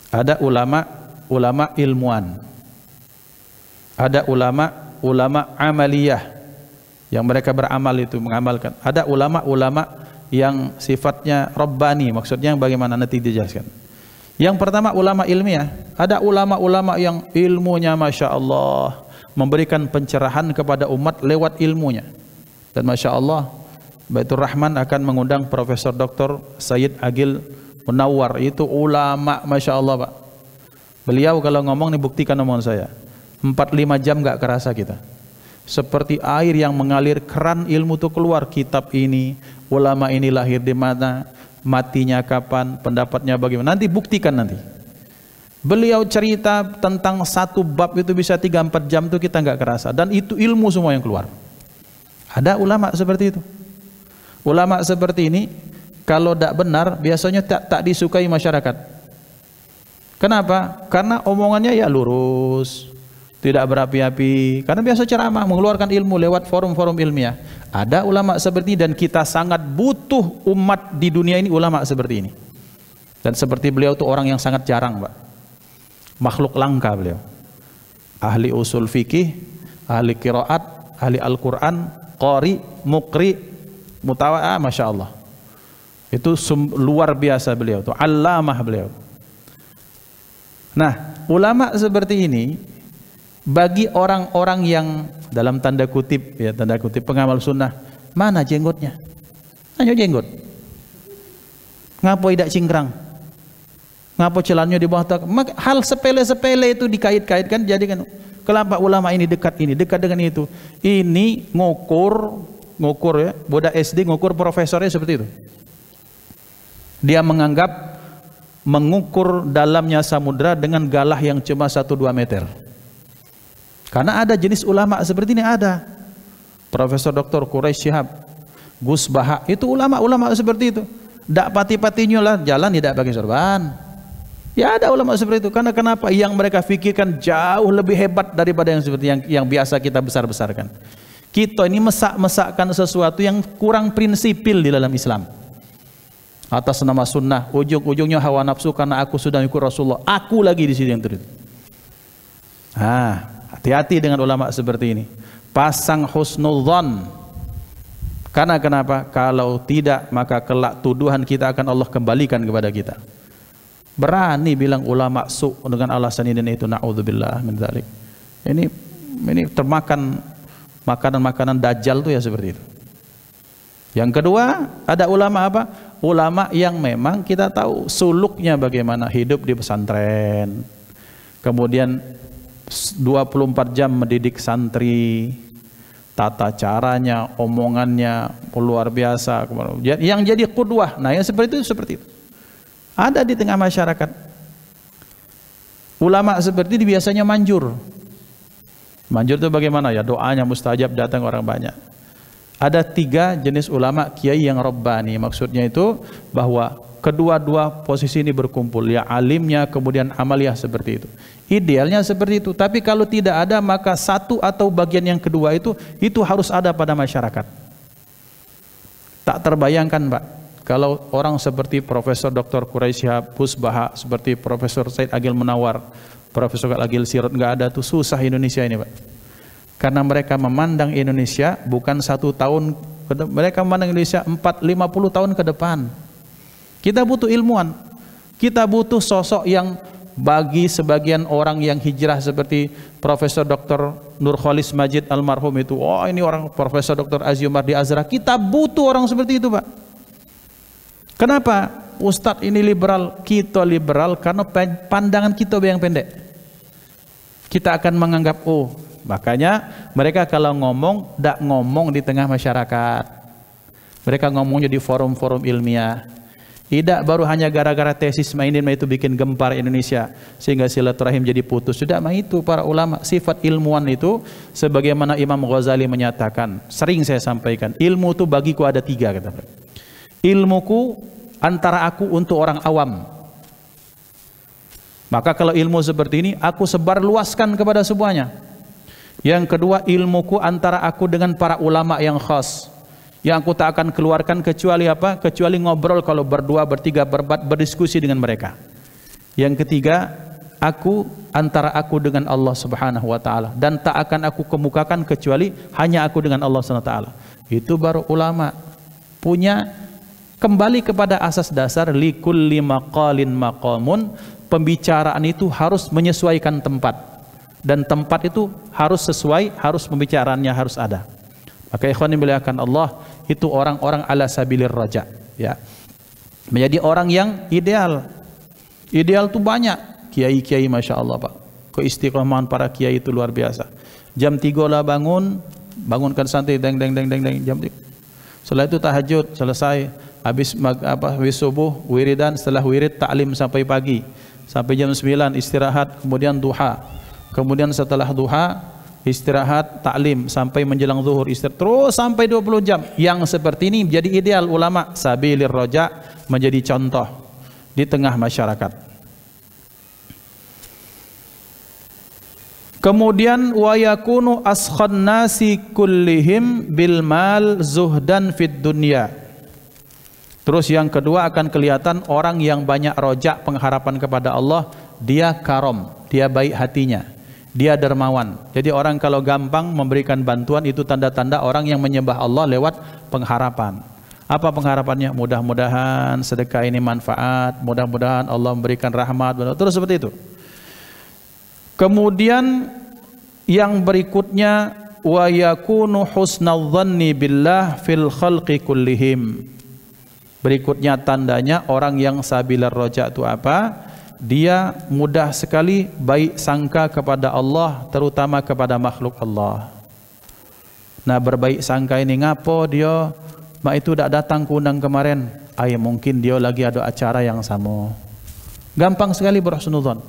Ada ulama ulama ilmuwan. Ada ulama ulama amaliyah yang mereka beramal itu mengamalkan. Ada ulama-ulama yang sifatnya robbani maksudnya bagaimana nanti dijelaskan. Yang pertama ulama ilmiah, ada ulama-ulama yang ilmunya masya Allah memberikan pencerahan kepada umat lewat ilmunya. Dan Masya Allah, Baitur Rahman akan mengundang Profesor Dr. Sayyid Agil Menawar Itu ulama, Masya Allah Pak. Beliau kalau ngomong nih buktikan omongan saya. 45 jam gak kerasa kita. Seperti air yang mengalir keran ilmu itu keluar kitab ini. Ulama ini lahir di mana, matinya kapan, pendapatnya bagaimana. Nanti buktikan nanti. Beliau cerita tentang satu bab itu bisa 3-4 jam tuh kita nggak kerasa. Dan itu ilmu semua yang keluar. Ada ulama seperti itu. Ulama seperti ini kalau tidak benar biasanya tak tak disukai masyarakat. Kenapa? Karena omongannya ya lurus, tidak berapi-api. Karena biasa ceramah mengeluarkan ilmu lewat forum-forum ilmiah. Ada ulama seperti ini dan kita sangat butuh umat di dunia ini ulama seperti ini. Dan seperti beliau itu orang yang sangat jarang, Pak. Makhluk langka beliau. Ahli usul fikih, ahli kiroat, ahli Al-Quran, qari, mukri, mutawa, ah, masya Allah. Itu luar biasa beliau itu, allamah beliau. Nah, ulama seperti ini bagi orang-orang yang dalam tanda kutip ya tanda kutip pengamal sunnah mana jenggotnya? Tanya jenggot. Ngapo tidak cingkrang? Ngapo celannya di bawah tak? Hal sepele-sepele itu dikait-kaitkan jadikan Kelapa ulama ini dekat ini, dekat dengan itu. Ini ngukur, ngukur ya, bodak SD ngukur profesornya seperti itu. Dia menganggap mengukur dalamnya samudra dengan galah yang cuma 1-2 meter. Karena ada jenis ulama seperti ini ada. Profesor Dr. Quraisy Syihab, Gus Bahak itu ulama-ulama seperti itu. Dak pati-patinya lah jalan tidak pakai sorban. Ya ada ulama seperti itu. Karena kenapa? Yang mereka pikirkan jauh lebih hebat daripada yang seperti yang, yang biasa kita besar-besarkan. Kita ini mesak-mesakkan sesuatu yang kurang prinsipil di dalam Islam. Atas nama sunnah, ujung-ujungnya hawa nafsu karena aku sudah ikut Rasulullah. Aku lagi di sini yang terlihat. Ah, hati-hati dengan ulama seperti ini. Pasang husnudzon. Karena kenapa? Kalau tidak maka kelak tuduhan kita akan Allah kembalikan kepada kita. Berani bilang ulama su dengan alasan ini dan itu naudzubillah min dzalik. Ini ini termakan makanan-makanan dajjal tuh ya seperti itu. Yang kedua, ada ulama apa? Ulama yang memang kita tahu suluknya bagaimana hidup di pesantren. Kemudian 24 jam mendidik santri, tata caranya, omongannya luar biasa. Yang jadi kudwah. Nah, yang seperti itu seperti itu. Ada di tengah masyarakat. Ulama seperti ini biasanya manjur. Manjur itu bagaimana ya? Doanya mustajab datang orang banyak. Ada tiga jenis ulama kiai yang robbani. Maksudnya itu bahwa kedua-dua posisi ini berkumpul ya alimnya kemudian amaliah seperti itu idealnya seperti itu tapi kalau tidak ada maka satu atau bagian yang kedua itu itu harus ada pada masyarakat tak terbayangkan Pak kalau orang seperti Profesor Dr. Quraisy Hapus Baha, seperti Profesor Said Agil Menawar, Profesor Agil Sirot, nggak ada tuh susah Indonesia ini Pak. Karena mereka memandang Indonesia bukan satu tahun, mereka memandang Indonesia 4-50 tahun ke depan. Kita butuh ilmuwan, kita butuh sosok yang bagi sebagian orang yang hijrah seperti Profesor Dr. Nurholis Majid almarhum itu, oh ini orang Profesor Dr. Azumar di Azra, kita butuh orang seperti itu Pak. Kenapa? Ustadz ini liberal, kita liberal karena pandangan kita yang pendek. Kita akan menganggap, oh makanya mereka kalau ngomong, tidak ngomong di tengah masyarakat. Mereka ngomongnya di forum-forum ilmiah. Tidak baru hanya gara-gara tesis mainin itu bikin gempar Indonesia sehingga silaturahim jadi putus. Sudah mah itu para ulama sifat ilmuwan itu sebagaimana Imam Ghazali menyatakan sering saya sampaikan ilmu itu bagiku ada tiga kata Ilmuku antara aku untuk orang awam. Maka kalau ilmu seperti ini aku sebar luaskan kepada semuanya. Yang kedua ilmuku antara aku dengan para ulama yang khas. Yang aku tak akan keluarkan kecuali apa? Kecuali ngobrol kalau berdua, bertiga, berbat berdiskusi dengan mereka. Yang ketiga, aku antara aku dengan Allah Subhanahu wa taala dan tak akan aku kemukakan kecuali hanya aku dengan Allah Subhanahu wa taala. Itu baru ulama punya Kembali kepada asas dasar lima maqalin maqamun, pembicaraan itu harus menyesuaikan tempat dan tempat itu harus sesuai, harus pembicaraannya harus ada. Maka ikhwan dimuliakan Allah, itu orang-orang ala sabilir raja, ya. Menjadi orang yang ideal. Ideal itu banyak. Kiai-kiai Masya Allah Pak. Keistiqomahan para kiai itu luar biasa. Jam 3 lah bangun, bangunkan santri, deng deng deng deng deng jam 3. Setelah itu tahajud selesai habis mag, apa habis subuh wiridan setelah wirid taklim sampai pagi sampai jam 9 istirahat kemudian duha kemudian setelah duha istirahat taklim sampai menjelang zuhur istirahat terus sampai 20 jam yang seperti ini menjadi ideal ulama sabilir roja menjadi contoh di tengah masyarakat Kemudian wa yakunu askhan nasi kullihim bil mal zuhdan fid dunya. Terus yang kedua akan kelihatan orang yang banyak rojak pengharapan kepada Allah, dia karom, dia baik hatinya, dia dermawan. Jadi orang kalau gampang memberikan bantuan itu tanda-tanda orang yang menyembah Allah lewat pengharapan. Apa pengharapannya? Mudah-mudahan sedekah ini manfaat, mudah-mudahan Allah memberikan rahmat, terus seperti itu. Kemudian yang berikutnya wa yakunu husnadh billah fil khalqi kullihim Berikutnya tandanya orang yang sabilar rojak itu apa? Dia mudah sekali baik sangka kepada Allah terutama kepada makhluk Allah. Nah berbaik sangka ini ngapo dia mak itu tidak datang kundang kemarin. Ayah mungkin dia lagi ada acara yang sama. Gampang sekali berhusnuzon.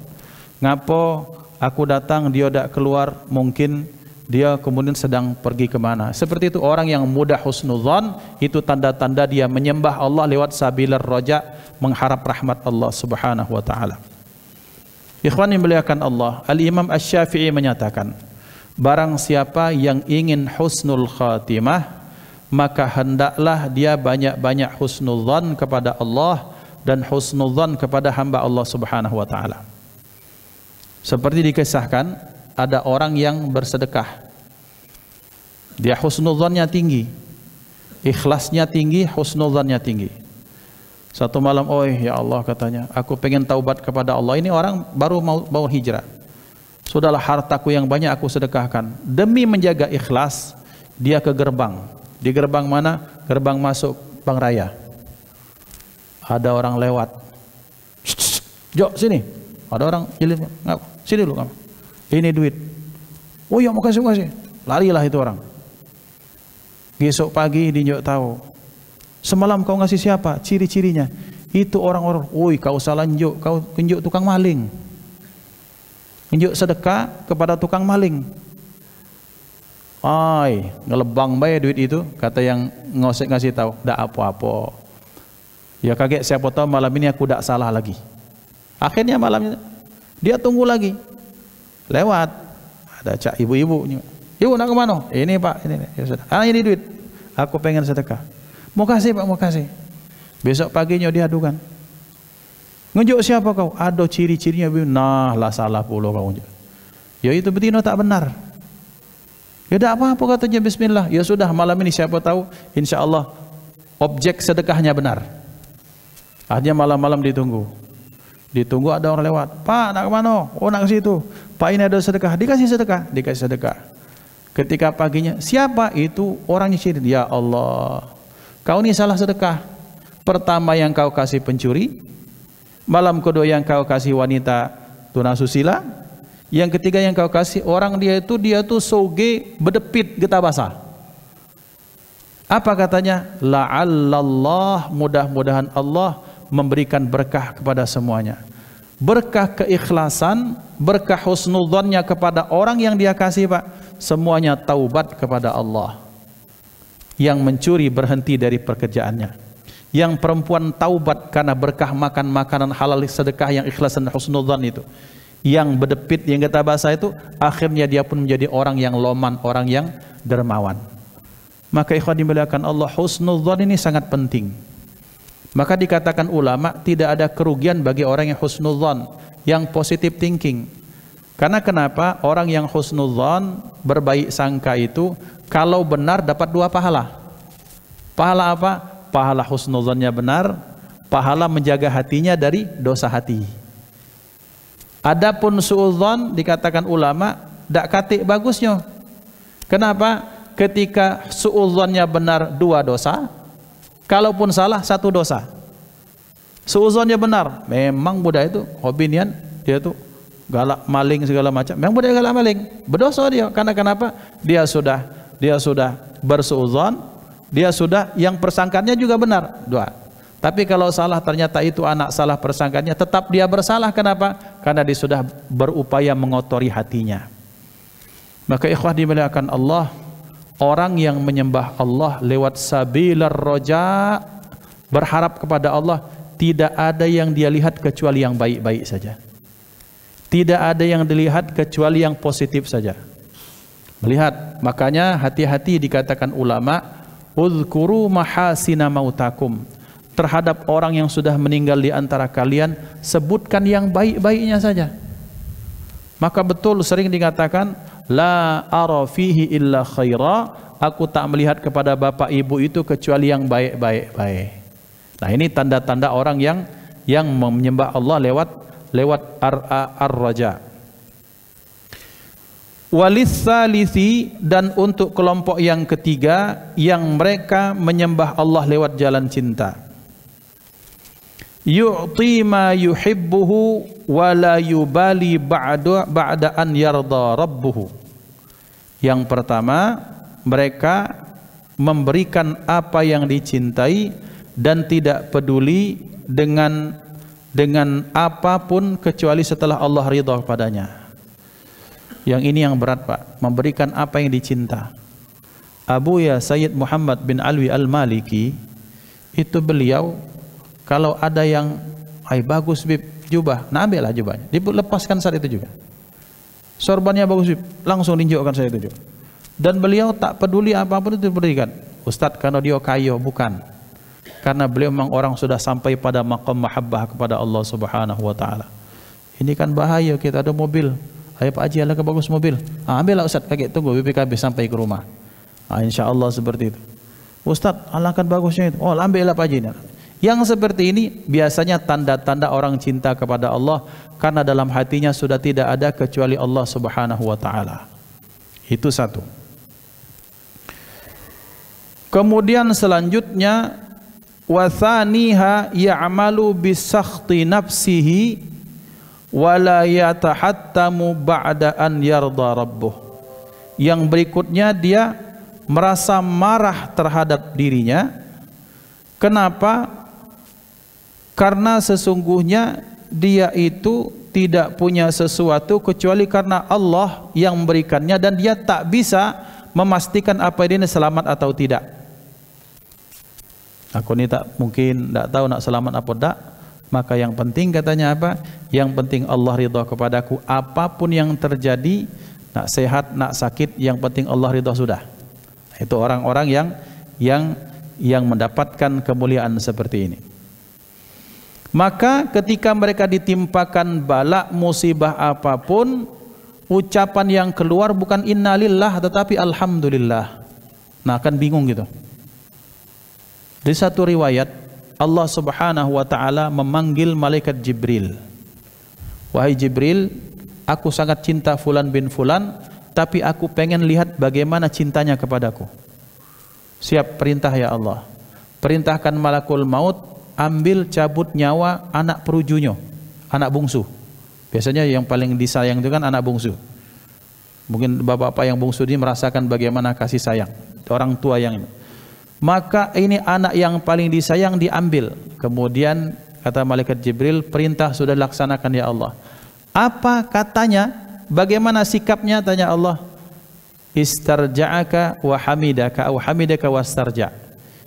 Ngapo aku datang dia tidak keluar mungkin dia kemudian sedang pergi kemana. Seperti itu orang yang mudah zon itu tanda-tanda dia menyembah Allah lewat sabilar rojak mengharap rahmat Allah subhanahu wa ta'ala. Ikhwan yang muliakan Allah, Al-Imam Ash-Syafi'i menyatakan, Barang siapa yang ingin husnul khatimah, maka hendaklah dia banyak-banyak zon kepada Allah dan zon kepada hamba Allah subhanahu wa ta'ala. Seperti dikisahkan, ada orang yang bersedekah. Dia husnuzannya tinggi. Ikhlasnya tinggi, husnuzannya tinggi. Satu malam, oh ya Allah katanya, aku pengen taubat kepada Allah. Ini orang baru mau, bawa hijrah. Sudahlah hartaku yang banyak aku sedekahkan. Demi menjaga ikhlas, dia ke gerbang. Di gerbang mana? Gerbang masuk Bang Raya. Ada orang lewat. Jok sini. Ada orang jilid. Sini dulu kamu. Ini duit. Oh ya mau kasih kasih. Larilah itu orang. Besok pagi dinjok tahu. Semalam kau ngasih siapa? Ciri-cirinya. Itu orang-orang, "Woi, kau salah njuk, kau njuk tukang maling." Njuk sedekah kepada tukang maling. Ay, ngelebang bayar duit itu, kata yang ngosek ngasih tahu, "Dak apa-apa." Ya kaget siapa tahu malam ini aku dak salah lagi. Akhirnya malamnya dia tunggu lagi lewat ada cak ibu-ibu ibu nak ke mana ini pak ini ya sudah ah ini duit aku pengen sedekah mau kasih pak mau kasih besok paginya diadukan ngejuk siapa kau ada ciri-cirinya nah lah salah pula kau ya itu betina tak benar ya tidak apa-apa katanya bismillah ya sudah malam ini siapa tahu insya Allah objek sedekahnya benar akhirnya malam-malam ditunggu Ditunggu ada orang lewat. Pak, nak kemana? Oh, nak ke situ. Pak, ini ada sedekah. Dikasih sedekah. Dikasih sedekah. Ketika paginya, siapa itu orangnya syirik? Ya Allah, kau ini salah sedekah. Pertama yang kau kasih pencuri, malam kedua yang kau kasih wanita tunasusila, yang ketiga yang kau kasih orang dia itu dia tuh soge bedepit getah basah. Apa katanya? La'allallah mudah-mudahan Allah memberikan berkah kepada semuanya. Berkah keikhlasan, berkah husnudzonnya kepada orang yang dia kasih, Pak. Semuanya taubat kepada Allah. Yang mencuri berhenti dari pekerjaannya. Yang perempuan taubat karena berkah makan makanan halal sedekah yang ikhlas dan husnudzon itu. Yang berdepit yang kita bahasa itu akhirnya dia pun menjadi orang yang loman, orang yang dermawan. Maka ikhwan dimuliakan Allah husnudzon ini sangat penting. Maka dikatakan ulama tidak ada kerugian bagi orang yang husnudzon, yang positive thinking. Karena kenapa orang yang husnudzon berbaik sangka itu kalau benar dapat dua pahala. Pahala apa? Pahala husnudzonnya benar, pahala menjaga hatinya dari dosa hati. Adapun suudzon dikatakan ulama dak katik bagusnya. Kenapa? Ketika suudzonnya benar dua dosa, Kalaupun salah satu dosa. Seuzonnya benar. Memang budaya itu hobi nian dia tuh galak maling segala macam. Memang budaya galak maling. Berdosa dia karena kenapa? Dia sudah dia sudah berseuzon, dia sudah yang persangkaannya juga benar. Dua. Tapi kalau salah ternyata itu anak salah persangkaannya tetap dia bersalah kenapa? Karena dia sudah berupaya mengotori hatinya. Maka ikhwah dimuliakan Allah, orang yang menyembah Allah lewat sabilar roja berharap kepada Allah tidak ada yang dia lihat kecuali yang baik-baik saja. Tidak ada yang dilihat kecuali yang positif saja. Melihat, makanya hati-hati dikatakan ulama, "Udzkuru mahasina mautakum." Terhadap orang yang sudah meninggal di antara kalian, sebutkan yang baik-baiknya saja. Maka betul sering dikatakan la ara fihi illa khaira aku tak melihat kepada bapak ibu itu kecuali yang baik-baik baik. Nah ini tanda-tanda orang yang yang menyembah Allah lewat lewat ar-raja. Ar, Walis salisi dan untuk kelompok yang ketiga yang mereka menyembah Allah lewat jalan cinta yu'ti ma yuhibbuhu wa la yubali ba'da ba'da an yarda rabbuhu. Yang pertama, mereka memberikan apa yang dicintai dan tidak peduli dengan dengan apapun kecuali setelah Allah ridha padanya. Yang ini yang berat Pak, memberikan apa yang dicinta. Abu ya Sayyid Muhammad bin Alwi Al-Maliki itu beliau kalau ada yang, ay bagus bib, jubah, nah ambillah jubahnya. Dilepaskan saat itu juga. Sorbannya bagus bib, langsung diinjokkan saat itu juga. Dan beliau tak peduli apapun itu diberikan. Ustadz karena dia kaya, bukan. Karena beliau memang orang sudah sampai pada makom mahabbah kepada Allah Subhanahu wa taala. Ini kan bahaya kita ada mobil. Ayo Pak Haji, ke bagus mobil. Ah, ambillah Ustaz, kakek tunggu BPKB sampai ke rumah. Ah, insya Allah seperti itu. Ustaz, alangkan bagusnya itu. Oh, ambillah Pak Haji. Yang seperti ini biasanya tanda-tanda orang cinta kepada Allah karena dalam hatinya sudah tidak ada kecuali Allah Subhanahu wa taala. Itu satu. Kemudian selanjutnya wathaniha ya'malu bisakhti nafsihi wa la yatahattamu ba'da an yarda rabbuh. Yang berikutnya dia merasa marah terhadap dirinya. Kenapa? Karena sesungguhnya dia itu tidak punya sesuatu kecuali karena Allah yang memberikannya dan dia tak bisa memastikan apa ini selamat atau tidak. Aku ini tak mungkin tidak tahu nak selamat apa tidak. Maka yang penting katanya apa? Yang penting Allah ridha kepadaku. Apapun yang terjadi, nak sehat, nak sakit, yang penting Allah ridha sudah. Itu orang-orang yang yang yang mendapatkan kemuliaan seperti ini. Maka ketika mereka ditimpakan balak musibah apapun, ucapan yang keluar bukan innalillah tetapi alhamdulillah. Nah, akan bingung gitu. Di satu riwayat Allah Subhanahu wa taala memanggil malaikat Jibril. Wahai Jibril, aku sangat cinta fulan bin fulan, tapi aku pengen lihat bagaimana cintanya kepadaku. Siap perintah ya Allah. Perintahkan malakul maut ambil cabut nyawa anak perujunya, anak bungsu. Biasanya yang paling disayang itu kan anak bungsu. Mungkin bapak-bapak yang bungsu ini merasakan bagaimana kasih sayang orang tua yang ini. Maka ini anak yang paling disayang diambil. Kemudian kata malaikat Jibril, perintah sudah dilaksanakan ya Allah. Apa katanya? Bagaimana sikapnya tanya Allah? Istarja'aka wa hamidaka wa hamidaka wastarja'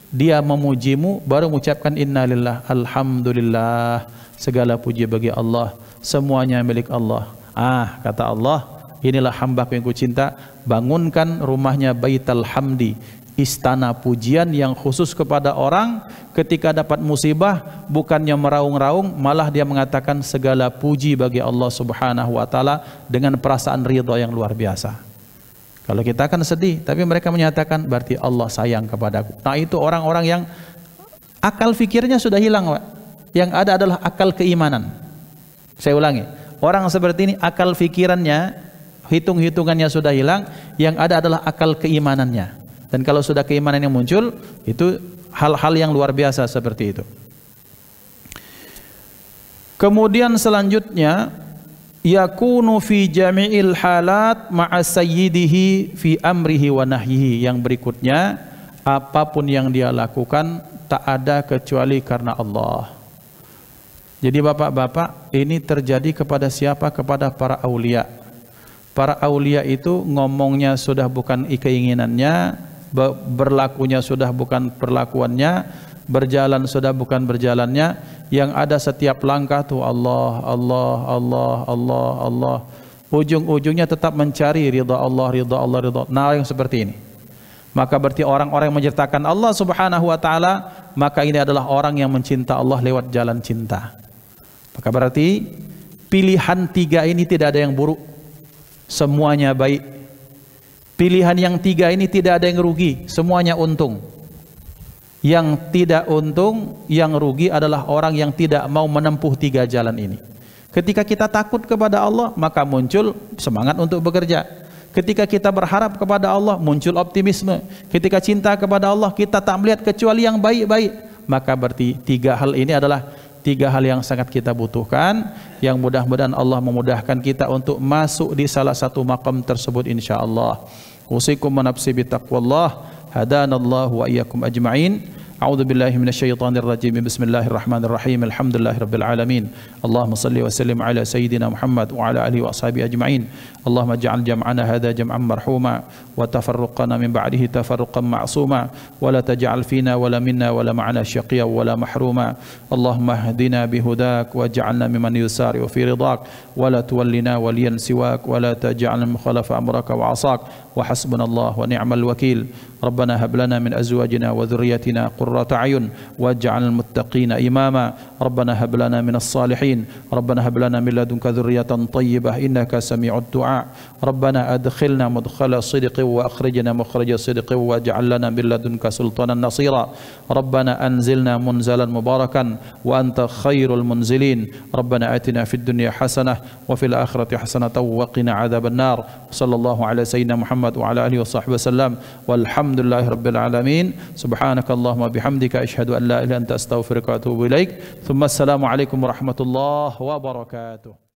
dia memujimu baru mengucapkan innalillah alhamdulillah segala puji bagi Allah semuanya milik Allah ah kata Allah inilah hamba yang ku cinta bangunkan rumahnya baital hamdi istana pujian yang khusus kepada orang ketika dapat musibah bukannya meraung-raung malah dia mengatakan segala puji bagi Allah Subhanahu wa taala dengan perasaan ridho yang luar biasa kalau kita akan sedih, tapi mereka menyatakan berarti Allah sayang kepadaku. Nah itu orang-orang yang akal fikirnya sudah hilang, Pak. Yang ada adalah akal keimanan. Saya ulangi, orang seperti ini akal fikirannya, hitung-hitungannya sudah hilang, yang ada adalah akal keimanannya. Dan kalau sudah keimanan yang muncul, itu hal-hal yang luar biasa seperti itu. Kemudian selanjutnya yakunu fi jami'il halat ma'a sayyidihi fi amrihi wa nahyihi. Yang berikutnya, apapun yang dia lakukan tak ada kecuali karena Allah. Jadi bapak-bapak, ini terjadi kepada siapa? Kepada para aulia. Para aulia itu ngomongnya sudah bukan keinginannya, berlakunya sudah bukan perlakuannya, berjalan sudah bukan berjalannya yang ada setiap langkah tuh Allah Allah Allah Allah Allah ujung-ujungnya tetap mencari ridha Allah ridha Allah ridha nah yang seperti ini maka berarti orang-orang yang menyertakan Allah Subhanahu wa taala maka ini adalah orang yang mencinta Allah lewat jalan cinta maka berarti pilihan tiga ini tidak ada yang buruk semuanya baik pilihan yang tiga ini tidak ada yang rugi semuanya untung yang tidak untung, yang rugi adalah orang yang tidak mau menempuh tiga jalan ini. Ketika kita takut kepada Allah, maka muncul semangat untuk bekerja. Ketika kita berharap kepada Allah, muncul optimisme. Ketika cinta kepada Allah, kita tak melihat kecuali yang baik-baik. Maka berarti tiga hal ini adalah tiga hal yang sangat kita butuhkan yang mudah-mudahan Allah memudahkan kita untuk masuk di salah satu makam tersebut insyaallah. Usikum nafsi bitaqwallah هدانا الله وإياكم أجمعين أعوذ بالله من الشيطان الرجيم بسم الله الرحمن الرحيم الحمد لله رب العالمين اللهم صل وسلم على سيدنا محمد وعلى آله وأصحابه أجمعين اللهم اجعل جمعنا هذا جمعا مرحوما وتفرقنا من بعده تفرقا معصوما ولا تجعل فينا ولا منا ولا معنا شقيا ولا محروما اللهم اهدنا بهداك واجعلنا ممن يسار في رضاك ولا تولنا وليا سواك ولا تجعل من خلف أمرك وعصاك وحسبنا الله ونعم الوكيل ربنا هب لنا من أزواجنا وذريتنا قرة أعين واجعل المتقين إماما ربنا هب لنا من الصالحين ربنا هب لنا من لدنك ذرية طيبة إنك سميع الدعاء ربنا أدخلنا مدخل صدق وأخرجنا مخرج صدق واجعل لنا من لدنك سلطانا نصيرا ربنا أنزلنا منزلا مباركا وأنت خير المنزلين ربنا آتنا في الدنيا حسنة وفي الآخرة حسنة وقنا عذاب النار صلى الله على سيدنا محمد وعلى آله وصحبه وسلم والحمد Alhamdulillahirrabbilalamin. Subhanakallahumma bihamdika ashadu an la ilaha anta astaghfiruka wa atubu ilaik. Thumma assalamu alaikum warahmatullahi wabarakatuh.